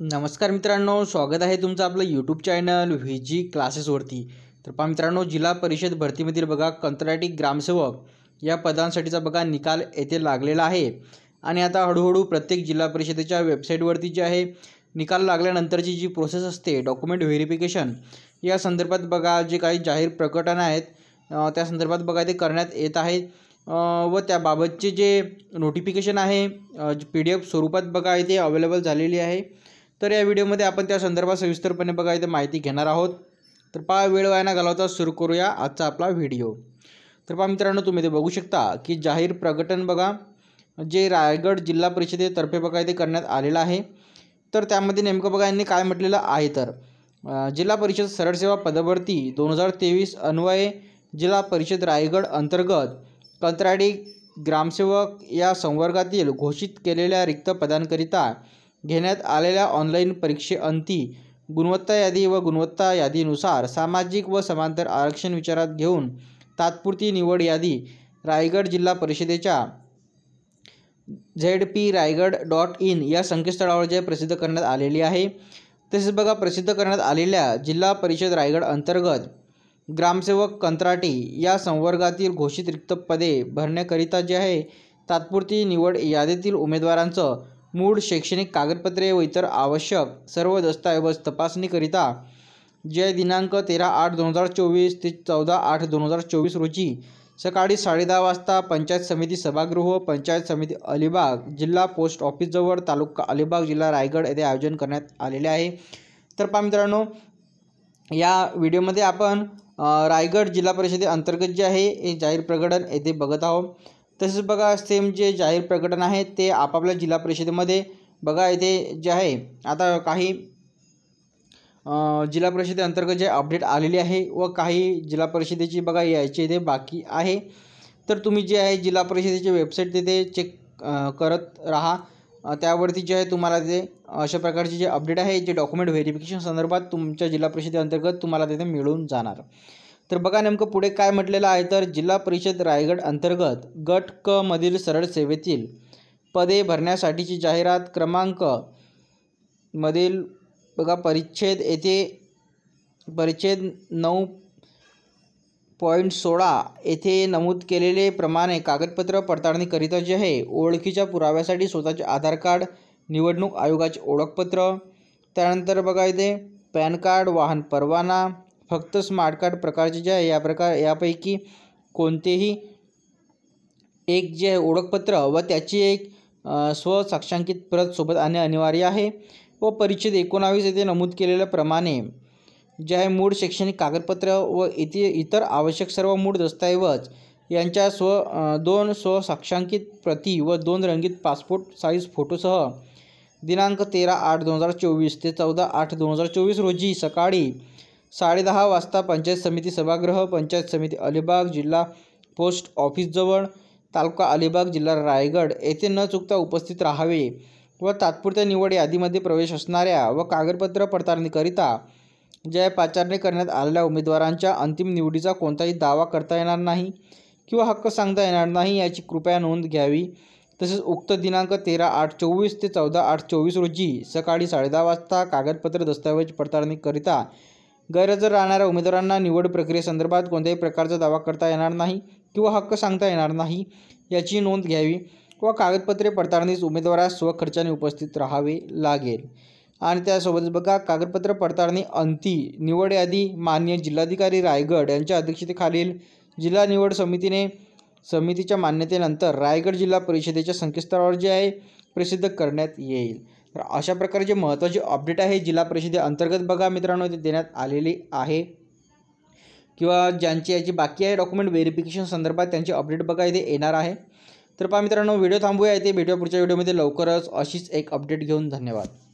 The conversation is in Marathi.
नमस्कार मित्रांनो स्वागत आहे तुमचं आपलं यूट्यूब चॅनल व्ही जी क्लासेसवरती तर पहा मित्रांनो जिल्हा परिषद भरतीमधील बघा कंत्राटी ग्रामसेवक या पदांसाठीचा बघा निकाल येथे लागलेला आहे आणि आता हळूहळू प्रत्येक जिल्हा परिषदेच्या वेबसाईटवरती जे आहे निकाल लागल्यानंतरची जी प्रोसेस असते डॉक्युमेंट व्हेरिफिकेशन या संदर्भात बघा जे काही जाहीर प्रकटनं आहेत त्या संदर्भात बघा ते करण्यात येत आहे व त्याबाबतचे जे नोटिफिकेशन आहे पी डी एफ स्वरूपात बघा इथे अवेलेबल झालेली आहे तर या व्हिडिओमध्ये आपण त्या संदर्भात सविस्तरपणे बघा इथे माहिती घेणार आहोत तर पहा वेळ वाया न घालवता सुरू करूया आजचा आपला व्हिडिओ तर पहा मित्रांनो तुम्ही ते बघू शकता की जाहीर प्रकटन बघा जे रायगड जिल्हा परिषदेतर्फे बघा इथे करण्यात आलेलं आहे तर त्यामध्ये नेमकं बघा यांनी काय म्हटलेलं आहे तर जिल्हा परिषद सरळसेवा पदभरती दोन हजार तेवीस अन्वये जिल्हा परिषद रायगड अंतर्गत कंत्राटी ग्रामसेवक या संवर्गातील घोषित केलेल्या रिक्त पदांकरिता घेण्यात आलेल्या ऑनलाईन परीक्षेअंती गुणवत्ता यादी व गुणवत्ता यादीनुसार सामाजिक व समांतर आरक्षण विचारात घेऊन तात्पुरती निवड यादी रायगड जिल्हा परिषदेच्या Z P Raigad dot in या संकेतस्थळावर जे प्रसिद्ध करण्यात आलेली आहे तसेच बघा प्रसिद्ध करण्यात आलेल्या जिल्हा परिषद रायगड अंतर्गत ग्रामसेवक कंत्राटी या संवर्गातील घोषित रिक्त पदे भरण्याकरिता जे आहे तात्पुरती निवड यादीतील उमेदवारांचं मूळ शैक्षणिक कागदपत्रे व इतर आवश्यक सर्व दस्तऐवज तपासणीकरिता जे दिनांक तेरा आठ दोन हजार चोवीस ते चौदा आठ दोन हजार चोवीस रोजी सकाळी दहा वाजता पंचायत समिती सभागृह पंचायत समिती अलिबाग जिल्हा पोस्ट ऑफिसजवळ तालुका अलिबाग जिल्हा रायगड येथे आयोजन करण्यात आलेले आहे तर पहा मित्रांनो या व्हिडिओमध्ये आपण रायगड जिल्हा परिषदे अंतर्गत जे आहे हे जाहीर प्रकटन येथे बघत आहोत तसेच बघा सेम जे जाहीर प्रकटन आहे ते आपापल्या जिल्हा परिषदेमध्ये बघा इथे जे आहे आता काही जिल्हा परिषदेअंतर्गत जे अपडेट आलेले आहे व काही जिल्हा परिषदेची बघा यायची इथे बाकी आहे तर तुम्ही जे आहे जिल्हा परिषदेची वेबसाईट तिथे चेक करत राहा त्यावरती जे आहे तुम्हाला ते अशा प्रकारचे जे अपडेट आहे जे डॉक्युमेंट व्हेरिफिकेशन संदर्भात तुमच्या जिल्हा परिषदेअंतर्गत तुम्हाला तिथे मिळून जाणार तर बघा नेमकं पुढे काय म्हटलेलं आहे तर जिल्हा परिषद रायगड अंतर्गत गट क मधील सरळ सेवेतील पदे भरण्यासाठीची जाहिरात क्रमांक मधील बघा परिच्छेद येथे परिच्छेद नऊ पॉईंट सोळा येथे नमूद केलेले प्रमाणे कागदपत्र पडताळणी जे आहे ओळखीच्या पुराव्यासाठी स्वतःचे आधार कार्ड निवडणूक आयोगाचे ओळखपत्र त्यानंतर बघा इथे पॅन कार्ड वाहन परवाना फक्त स्मार्ट कार्ड प्रकारचे जे आहे या प्रकार यापैकी कोणतेही एक जे ओळखपत्र व त्याची एक स्वसाक्षांकित प्रत सोबत आणणे अनिवार्य आहे व परिच्छेद एकोणावीस येथे नमूद केलेल्याप्रमाणे जे आहे मूळ शैक्षणिक कागदपत्र व इति इतर आवश्यक सर्व मूळ दस्तऐवज यांच्या स्व दोन स्वसाक्षांकित प्रती व दोन रंगीत पासपोर्ट साईज फोटोसह दिनांक तेरा आठ दोन हजार चोवीस ते चौदा आठ दोन हजार चोवीस रोजी सकाळी साडेदहा वाजता पंचायत समिती सभागृह पंचायत समिती अलिबाग जिल्हा पोस्ट ऑफिसजवळ तालुका अलिबाग जिल्हा रायगड येथे न चुकता उपस्थित राहावे व तात्पुरत्या निवड यादीमध्ये प्रवेश असणाऱ्या व कागदपत्र पडताळणीकरिता जय पाचारणे करण्यात आलेल्या उमेदवारांच्या अंतिम निवडीचा कोणताही दावा करता येणार नाही किंवा हक्क सांगता येणार नाही याची कृपया नोंद घ्यावी तसेच उक्त दिनांक तेरा आठ चोवीस ते चौदा आठ चोवीस रोजी सकाळी साडेदहा वाजता कागदपत्र दस्तावेज पडताळणीकरिता गैरहजर राहणाऱ्या उमेदवारांना निवड प्रक्रियेसंदर्भात कोणत्याही प्रकारचा दावा करता येणार नाही किंवा हक्क सांगता येणार नाही याची नोंद घ्यावी व कागदपत्रे पडताळणीस उमेदवारास स्वखर्चाने उपस्थित राहावे लागेल आणि त्यासोबतच बघा कागदपत्र पडताळणी अंती निवड यादी मान्य जिल्हाधिकारी रायगड यांच्या अध्यक्षतेखालील जिल्हा निवड समितीने समितीच्या मान्यतेनंतर रायगड जिल्हा परिषदेच्या संकेतस्थळावर जे आहे प्रसिद्ध करण्यात येईल तर अशा प्रकारे जे महत्त्वाचे अपडेट आहे जिल्हा परिषदे अंतर्गत बघा मित्रांनो ते देण्यात आलेली आहे किंवा ज्यांची याची बाकी आहे डॉक्युमेंट व्हेरिफिकेशन संदर्भात त्यांची अपडेट बघा इथे येणार आहे तर पहा मित्रांनो व्हिडिओ थांबूया इथे भेटूया पुढच्या व्हिडिओमध्ये लवकरच अशीच एक अपडेट घेऊन धन्यवाद